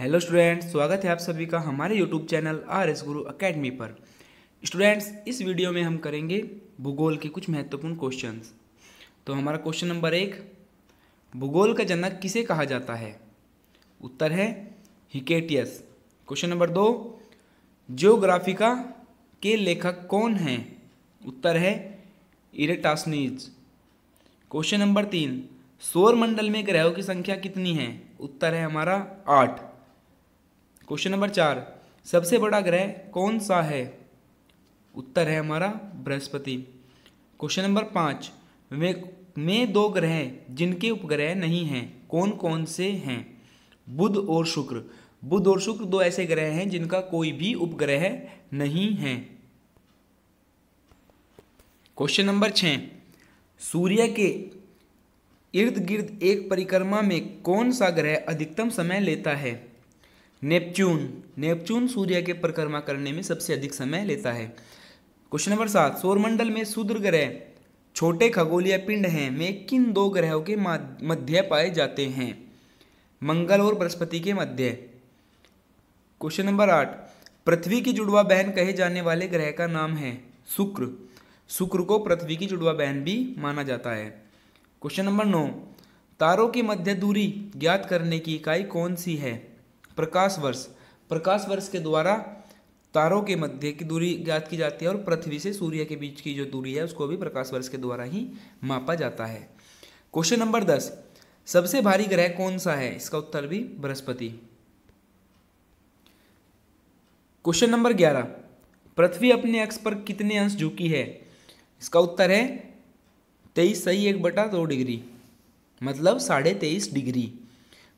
hello students स्वागत है आप सभी का हमारे YouTube channel R S Guru Academy पर स्टूडेंट्स इस वीडियो में हम करेंगे भूगोल के कुछ महत्वपूर्ण क्वेश्चंस तो हमारा क्वेश्चन नंबर एक भूगोल का जनक किसे कहा जाता है उत्तर है हिकेटियस क्वेश्चन नंबर दो जियोग्राफिका के लेखक कौन हैं उत्तर है इरेटासनीज क्वेश्चन नंबर तीन सौर मंडल में ग्रहों की संख्या कितनी है उत्तर है हमारा आठ क्वेश्चन नंबर चार सबसे बड़ा ग्रह कौन सा है उत्तर है हमारा बृहस्पति क्वेश्चन नंबर पाँच वे में दो ग्रह जिनके उपग्रह नहीं हैं कौन कौन से हैं बुध और शुक्र बुध और शुक्र दो ऐसे ग्रह हैं जिनका कोई भी उपग्रह नहीं है क्वेश्चन नंबर छः सूर्य के इर्द गिर्द एक परिक्रमा में कौन सा ग्रह अधिकतम समय लेता है नेपच्यून नेपच्यून सूर्य के परिक्रमा करने में सबसे अधिक समय लेता है क्वेश्चन नंबर सात सौरमंडल में शुद्र ग्रह छोटे खगोलीय पिंड हैं में किन दो ग्रहों के मध्य पाए जाते हैं मंगल और बृहस्पति के मध्य क्वेश्चन नंबर आठ पृथ्वी की जुड़वा बहन कहे जाने वाले ग्रह का नाम है शुक्र शुक्र को पृथ्वी की जुड़वा बहन भी माना जाता है क्वेश्चन नंबर नौ तारों की मध्य दूरी ज्ञात करने की इकाई कौन सी है प्रकाश वर्ष प्रकाश वर्ष के द्वारा तारों के मध्य की दूरी ज्ञात की जाती है और पृथ्वी से सूर्य के बीच की जो दूरी है उसको भी प्रकाश वर्ष के द्वारा ही मापा जाता है क्वेश्चन नंबर दस सबसे भारी ग्रह कौन सा है इसका उत्तर भी बृहस्पति क्वेश्चन नंबर ग्यारह पृथ्वी अपने अक्ष पर कितने अंश झुकी है इसका उत्तर है तेईस सही एक बटा दो डिग्री मतलब साढ़े तेईस डिग्री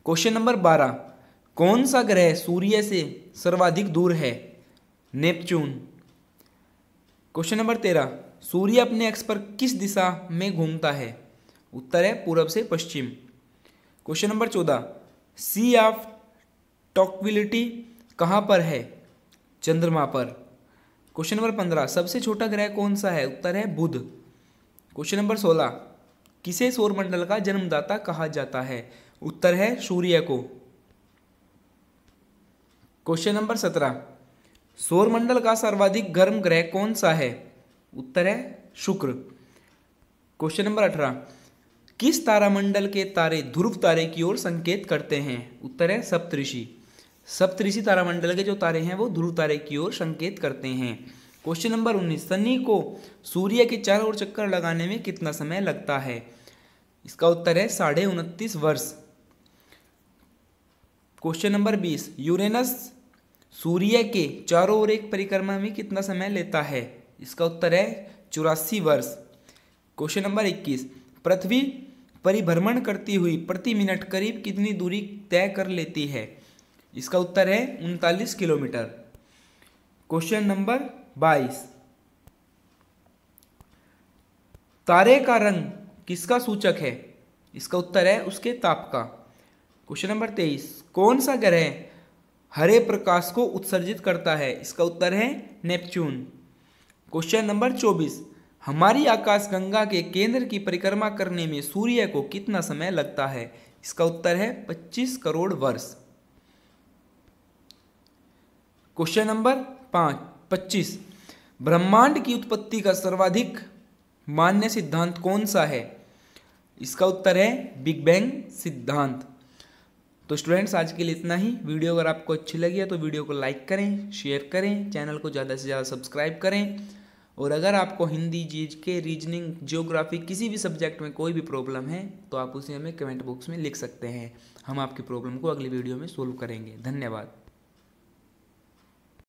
क्वेश्चन नंबर बारह कौन सा ग्रह सूर्य से सर्वाधिक दूर है नेपच्यून क्वेश्चन नंबर तेरह सूर्य अपने अक्ष पर किस दिशा में घूमता है उत्तर है पूर्व से पश्चिम क्वेश्चन नंबर चौदह सी ऑफ टॉक्विलिटी कहाँ पर है चंद्रमा पर क्वेश्चन नंबर पंद्रह सबसे छोटा ग्रह कौन सा है उत्तर है बुध क्वेश्चन नंबर सोलह किसे सौरमंडल का जन्मदाता कहा जाता है उत्तर है सूर्य को क्वेश्चन नंबर सत्रह सौरमंडल का सर्वाधिक गर्म ग्रह कौन सा है उत्तर है शुक्र क्वेश्चन नंबर अठारह किस तारामंडल के तारे ध्रुव तारे की ओर संकेत करते हैं उत्तर है सप्तऋषि सप्तऋषि तारामंडल के जो तारे हैं वो ध्रुव तारे की ओर संकेत करते हैं क्वेश्चन नंबर उन्नीस शनि को सूर्य के चारों ओर चक्कर लगाने में कितना समय लगता है इसका उत्तर है साढ़े उनतीस वर्ष क्वेश्चन नंबर बीस यूरेनस सूर्य के चारों ओर एक परिक्रमा में कितना समय लेता है इसका उत्तर है चौरासी वर्ष क्वेश्चन नंबर इक्कीस पृथ्वी परिभ्रमण करती हुई प्रति मिनट करीब कितनी दूरी तय कर लेती है इसका उत्तर है उनतालीस किलोमीटर क्वेश्चन नंबर बाईस तारे का रंग किसका सूचक है इसका उत्तर है उसके ताप का क्वेश्चन नंबर तेईस कौन सा ग्रह हरे प्रकाश को उत्सर्जित करता है इसका उत्तर है नेपच्यून क्वेश्चन नंबर चौबीस हमारी आकाशगंगा के केंद्र की परिक्रमा करने में सूर्य को कितना समय लगता है इसका उत्तर है 25 करोड़ वर्ष क्वेश्चन नंबर पांच पच्चीस ब्रह्मांड की उत्पत्ति का सर्वाधिक मान्य सिद्धांत कौन सा है इसका उत्तर है बिग बैंग सिद्धांत तो स्टूडेंट्स आज के लिए इतना ही वीडियो अगर आपको अच्छी लगी है तो वीडियो को लाइक करें शेयर करें चैनल को ज़्यादा से ज़्यादा सब्सक्राइब करें और अगर आपको हिंदी जी के रीजनिंग जियोग्राफी किसी भी सब्जेक्ट में कोई भी प्रॉब्लम है तो आप उसे हमें कमेंट बॉक्स में लिख सकते हैं हम आपकी प्रॉब्लम को अगली वीडियो में सोल्व करेंगे धन्यवाद